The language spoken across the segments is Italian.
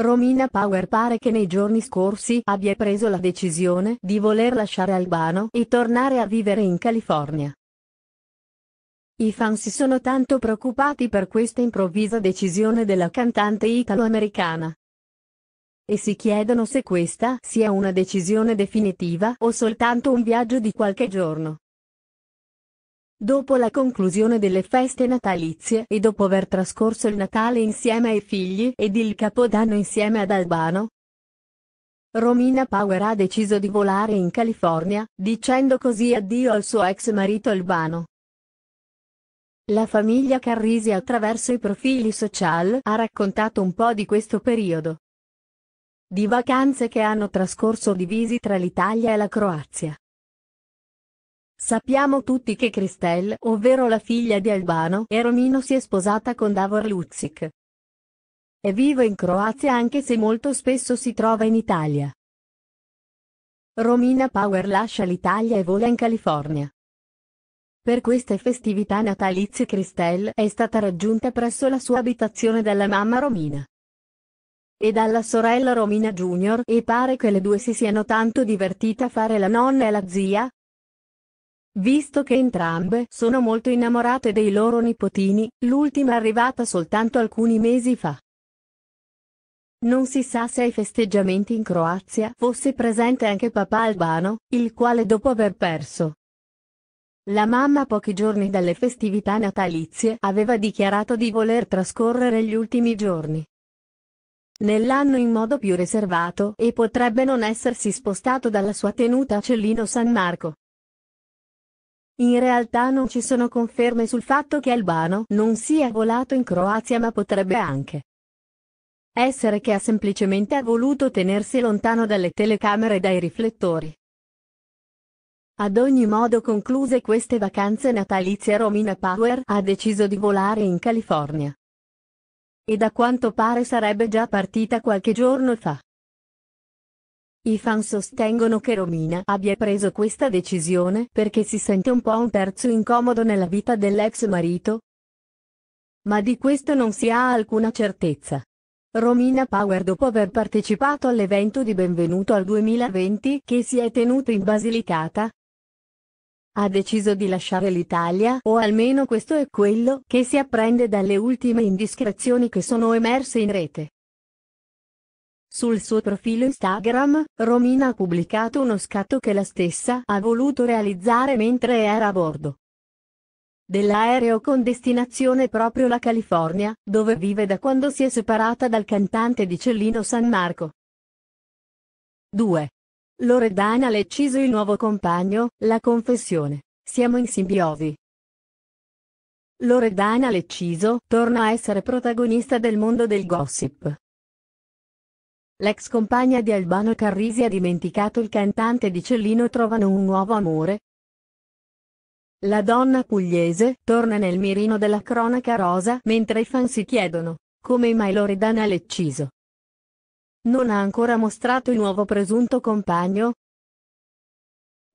Romina Power pare che nei giorni scorsi abbia preso la decisione di voler lasciare Albano e tornare a vivere in California. I fan si sono tanto preoccupati per questa improvvisa decisione della cantante italo-americana. E si chiedono se questa sia una decisione definitiva o soltanto un viaggio di qualche giorno. Dopo la conclusione delle feste natalizie e dopo aver trascorso il Natale insieme ai figli ed il Capodanno insieme ad Albano, Romina Power ha deciso di volare in California, dicendo così addio al suo ex marito Albano. La famiglia Carrisi attraverso i profili social ha raccontato un po' di questo periodo. Di vacanze che hanno trascorso divisi tra l'Italia e la Croazia. Sappiamo tutti che Christelle, ovvero la figlia di Albano e Romino si è sposata con Davor Luzic. È vivo in Croazia anche se molto spesso si trova in Italia. Romina Power lascia l'Italia e vola in California. Per queste festività natalizie Christelle è stata raggiunta presso la sua abitazione dalla mamma Romina e dalla sorella Romina Junior e pare che le due si siano tanto divertite a fare la nonna e la zia, Visto che entrambe sono molto innamorate dei loro nipotini, l'ultima è arrivata soltanto alcuni mesi fa. Non si sa se ai festeggiamenti in Croazia fosse presente anche papà albano, il quale dopo aver perso la mamma pochi giorni dalle festività natalizie aveva dichiarato di voler trascorrere gli ultimi giorni nell'anno in modo più riservato e potrebbe non essersi spostato dalla sua tenuta a Cellino San Marco. In realtà non ci sono conferme sul fatto che Albano non sia volato in Croazia ma potrebbe anche essere che ha semplicemente voluto tenersi lontano dalle telecamere e dai riflettori. Ad ogni modo concluse queste vacanze natalizie Romina Power ha deciso di volare in California. E da quanto pare sarebbe già partita qualche giorno fa. I fan sostengono che Romina abbia preso questa decisione perché si sente un po' un terzo incomodo nella vita dell'ex marito. Ma di questo non si ha alcuna certezza. Romina Power dopo aver partecipato all'evento di benvenuto al 2020 che si è tenuto in Basilicata, ha deciso di lasciare l'Italia o almeno questo è quello che si apprende dalle ultime indiscrezioni che sono emerse in rete. Sul suo profilo Instagram, Romina ha pubblicato uno scatto che la stessa ha voluto realizzare mentre era a bordo dell'aereo con destinazione proprio la California, dove vive da quando si è separata dal cantante di Cellino San Marco. 2. Loredana le ucciso il nuovo compagno, la confessione. Siamo in simbiosi. Loredana Lecciso torna a essere protagonista del mondo del gossip. L'ex compagna di Albano Carrisi ha dimenticato il cantante di Cellino trovano un nuovo amore. La donna pugliese torna nel mirino della cronaca rosa mentre i fan si chiedono come mai Loredana ucciso. Non ha ancora mostrato il nuovo presunto compagno?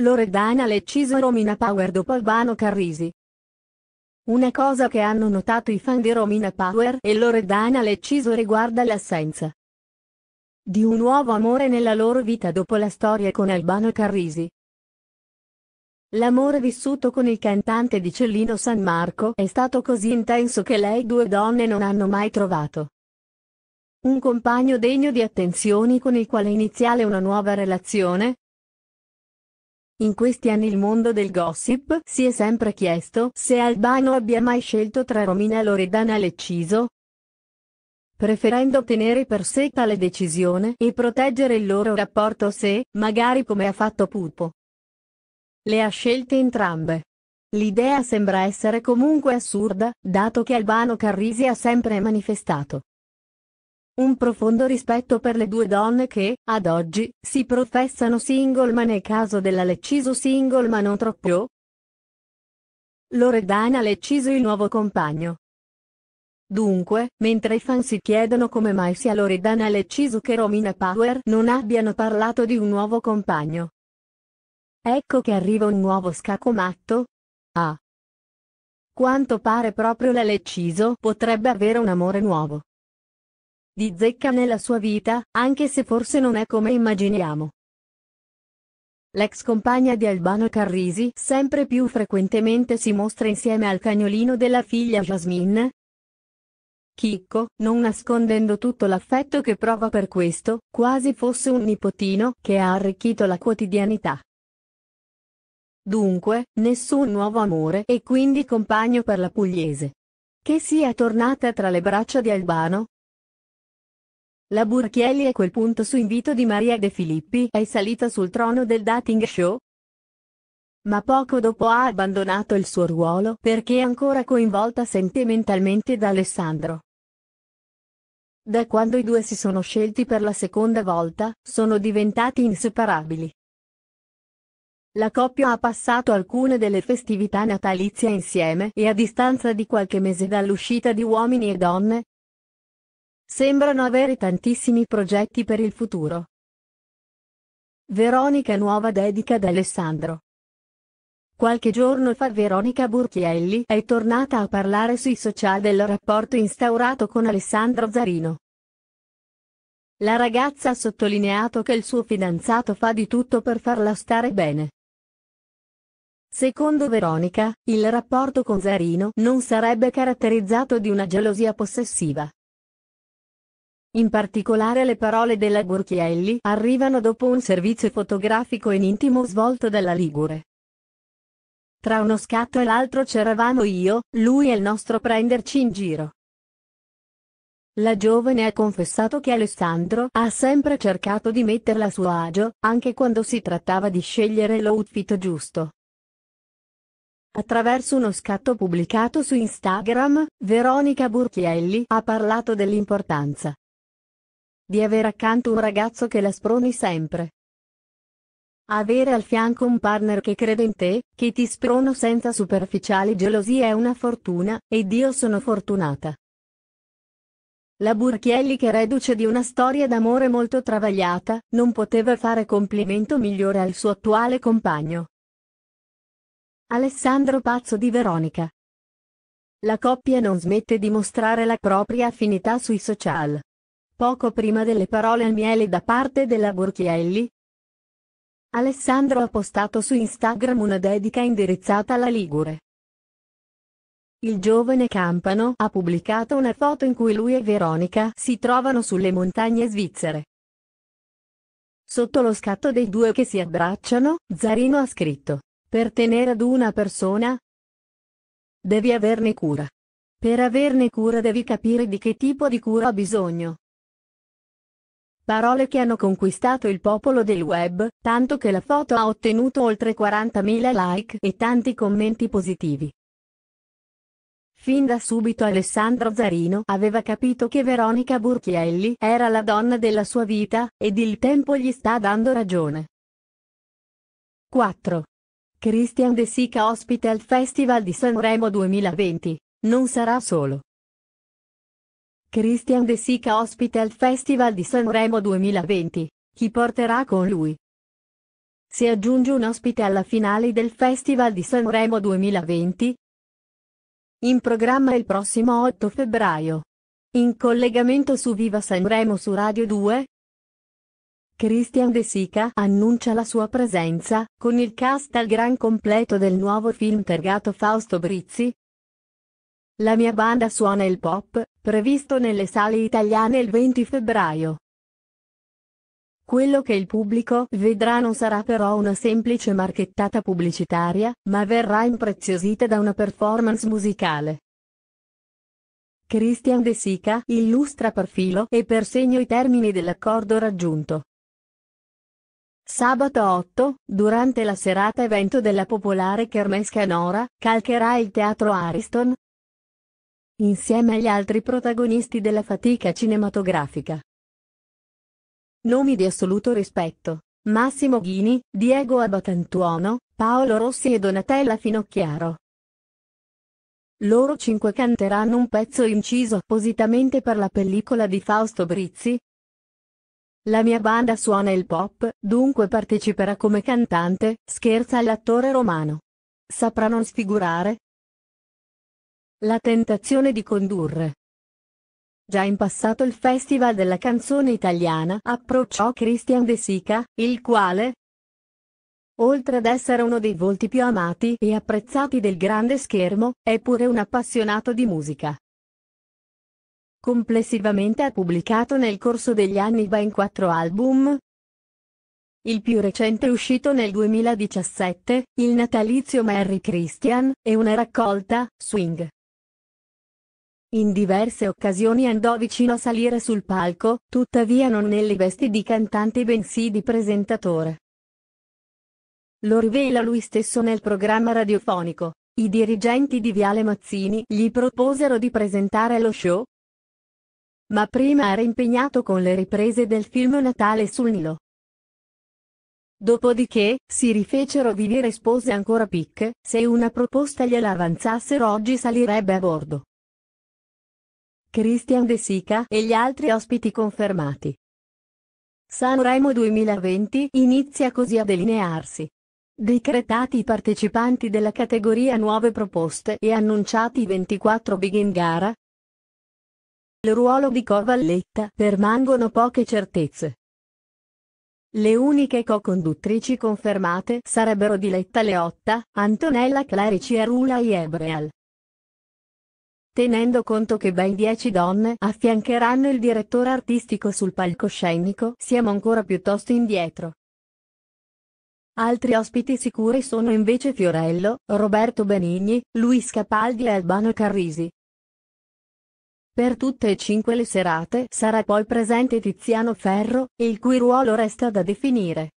Loredana ucciso Romina Power dopo Albano Carrisi. Una cosa che hanno notato i fan di Romina Power e Loredana ucciso riguarda l'assenza di un nuovo amore nella loro vita dopo la storia con Albano Carrisi. L'amore vissuto con il cantante di Cellino San Marco è stato così intenso che lei due donne non hanno mai trovato. Un compagno degno di attenzioni con il quale iniziale una nuova relazione? In questi anni il mondo del gossip si è sempre chiesto se Albano abbia mai scelto tra Romina Loredana Lecciso, preferendo tenere per sé tale decisione e proteggere il loro rapporto se, magari come ha fatto Pupo. Le ha scelte entrambe. L'idea sembra essere comunque assurda, dato che Albano Carrisi ha sempre manifestato un profondo rispetto per le due donne che, ad oggi, si professano single ma nel caso della Lecciso single ma non troppo. Loredana Lecciso il nuovo compagno, Dunque, mentre i fan si chiedono come mai sia Loredana Lecisuke che Romina Power non abbiano parlato di un nuovo compagno. Ecco che arriva un nuovo scacomatto. A. Ah. Quanto pare proprio la Leciso potrebbe avere un amore nuovo. Di zecca nella sua vita, anche se forse non è come immaginiamo. L'ex compagna di Albano Carrisi sempre più frequentemente si mostra insieme al cagnolino della figlia Jasmine, Chicco, non nascondendo tutto l'affetto che prova per questo, quasi fosse un nipotino che ha arricchito la quotidianità. Dunque, nessun nuovo amore e quindi compagno per la pugliese. Che sia tornata tra le braccia di Albano, la Burchielli a quel punto su invito di Maria De Filippi è salita sul trono del dating show. Ma poco dopo ha abbandonato il suo ruolo perché è ancora coinvolta sentimentalmente da Alessandro. Da quando i due si sono scelti per la seconda volta, sono diventati inseparabili. La coppia ha passato alcune delle festività natalizie insieme e a distanza di qualche mese dall'uscita di Uomini e Donne, sembrano avere tantissimi progetti per il futuro. Veronica Nuova dedica ad Alessandro. Qualche giorno fa Veronica Burchielli è tornata a parlare sui social del rapporto instaurato con Alessandro Zarino. La ragazza ha sottolineato che il suo fidanzato fa di tutto per farla stare bene. Secondo Veronica, il rapporto con Zarino non sarebbe caratterizzato di una gelosia possessiva. In particolare le parole della Burchielli arrivano dopo un servizio fotografico in intimo svolto dalla Ligure. Tra uno scatto e l'altro c'eravamo io, lui e il nostro prenderci in giro. La giovane ha confessato che Alessandro ha sempre cercato di metterla a suo agio, anche quando si trattava di scegliere l'outfit giusto. Attraverso uno scatto pubblicato su Instagram, Veronica Burchielli ha parlato dell'importanza di avere accanto un ragazzo che la sproni sempre. Avere al fianco un partner che crede in te, che ti sprono senza superficiali gelosie è una fortuna, ed io sono fortunata. La Burchielli che reduce di una storia d'amore molto travagliata, non poteva fare complimento migliore al suo attuale compagno. Alessandro Pazzo di Veronica. La coppia non smette di mostrare la propria affinità sui social. Poco prima delle parole al miele da parte della Burchielli, Alessandro ha postato su Instagram una dedica indirizzata alla Ligure. Il giovane Campano ha pubblicato una foto in cui lui e Veronica si trovano sulle montagne svizzere. Sotto lo scatto dei due che si abbracciano, Zarino ha scritto, per tenere ad una persona devi averne cura. Per averne cura devi capire di che tipo di cura ha bisogno. Parole che hanno conquistato il popolo del web, tanto che la foto ha ottenuto oltre 40.000 like e tanti commenti positivi. Fin da subito Alessandro Zarino aveva capito che Veronica Burchielli era la donna della sua vita, ed il tempo gli sta dando ragione. 4. Christian De Sica ospite al Festival di Sanremo 2020. Non sarà solo. Christian De Sica ospite al Festival di Sanremo 2020. Chi porterà con lui? Si aggiunge un ospite alla finale del Festival di Sanremo 2020? In programma il prossimo 8 febbraio. In collegamento su Viva Sanremo su Radio 2? Christian De Sica annuncia la sua presenza, con il cast al gran completo del nuovo film Tergato Fausto Brizzi, la mia banda suona il pop, previsto nelle sale italiane il 20 febbraio. Quello che il pubblico vedrà non sarà però una semplice marchettata pubblicitaria, ma verrà impreziosita da una performance musicale. Christian De Sica illustra per filo e per segno i termini dell'accordo raggiunto. Sabato 8, durante la serata evento della popolare Kermes Canora, calcherà il teatro Ariston, insieme agli altri protagonisti della fatica cinematografica. Nomi di assoluto rispetto. Massimo Ghini, Diego Abatantuono, Paolo Rossi e Donatella Finocchiaro. Loro cinque canteranno un pezzo inciso appositamente per la pellicola di Fausto Brizzi. La mia banda suona il pop, dunque parteciperà come cantante, scherza l'attore romano. Saprà non sfigurare, la tentazione di condurre. Già in passato il Festival della canzone italiana approcciò Christian De Sica, il quale, oltre ad essere uno dei volti più amati e apprezzati del grande schermo, è pure un appassionato di musica. Complessivamente ha pubblicato nel corso degli anni ben quattro album. Il più recente è uscito nel 2017, il natalizio Merry Christian, e una raccolta, Swing. In diverse occasioni andò vicino a salire sul palco, tuttavia non nelle vesti di cantante bensì di presentatore. Lo rivela lui stesso nel programma radiofonico. I dirigenti di Viale Mazzini gli proposero di presentare lo show. Ma prima era impegnato con le riprese del film Natale sul Nilo. Dopodiché, si rifecero vivere spose ancora picche, se una proposta gliela avanzassero oggi salirebbe a bordo. Christian De Sica e gli altri ospiti confermati. Sanremo 2020 inizia così a delinearsi. Decretati i partecipanti della categoria nuove proposte e annunciati i 24 big in gara. Il ruolo di Covalletta permangono poche certezze. Le uniche co-conduttrici confermate sarebbero Diletta Leotta, Antonella Clerici e Rula Iebreal tenendo conto che ben 10 donne affiancheranno il direttore artistico sul palcoscenico, siamo ancora piuttosto indietro. Altri ospiti sicuri sono invece Fiorello, Roberto Benigni, Luis Capaldi e Albano Carrisi. Per tutte e cinque le serate sarà poi presente Tiziano Ferro, il cui ruolo resta da definire.